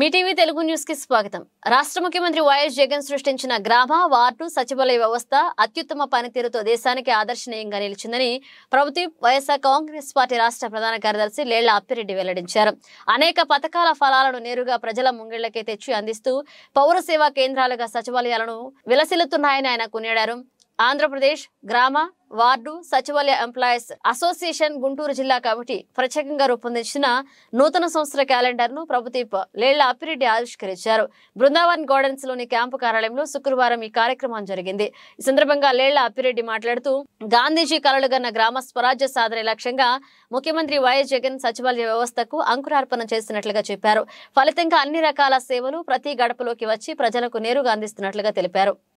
Mee TV Telugu news కి స్వాగతం రాష్ట్ర ముఖ్యమంత్రి వైఎస్ జగన్ సృష్టించిన గ్రామ వార్డు సచివాలయ వ్యవస్థ అత్యుత్తమ పనితీరుతో దేశానికి ఆదర్శనీయంగా నిలిచిందని ప్రభుత్వ వైఎస్ఆర్ కాంగ్రెస్ పార్టీ రాష్ట్ర ప్రధాన కార్యదర్శి లేళ్ల అప్పిరెడ్డి వెల్లడించారు అనేక పథకాల ఫలాలను నేరుగా ప్రజల ముంగిళ్లకే తెచ్చి అందిస్తూ పౌర సేవా కేంద్రాలుగా సచివాలయాలను విలసిల్లుతున్నాయని ఆయన కొనియాడారు ఆంధ్రప్రదేశ్ గ్రామ వార్డు సచివాలయ ఎంప్లాయీస్ అసోసియేషన్ గుంటూరు జిల్లా కమిటీ ప్రత్యేకంగా రూపొందించిన నూతన సంవత్సర క్యాలెండర్ ను ప్రభుదీప్ లేళ్ల అప్పిరెడ్డి ఆవిష్కరించారు బృందావన్ గార్డెన్స్ లోని క్యాంపు కార్యాలయంలో శుక్రవారం ఈ కార్యక్రమం జరిగింది ఈ సందర్భంగా లేళ్ల అప్పిరెడ్డి మాట్లాడుతూ గాంధీజీ కలలుగన్న గ్రామ స్వరాజ్య సాధన లక్ష్యంగా ముఖ్యమంత్రి వైఎస్ జగన్ సచివాలయ వ్యవస్థకు అంకురార్పణ చేసినట్లుగా చెప్పారు ఫలితంగా అన్ని రకాల సేవలు ప్రతి గడపలోకి వచ్చి ప్రజలకు నేరుగా అందిస్తున్నట్లుగా తెలిపారు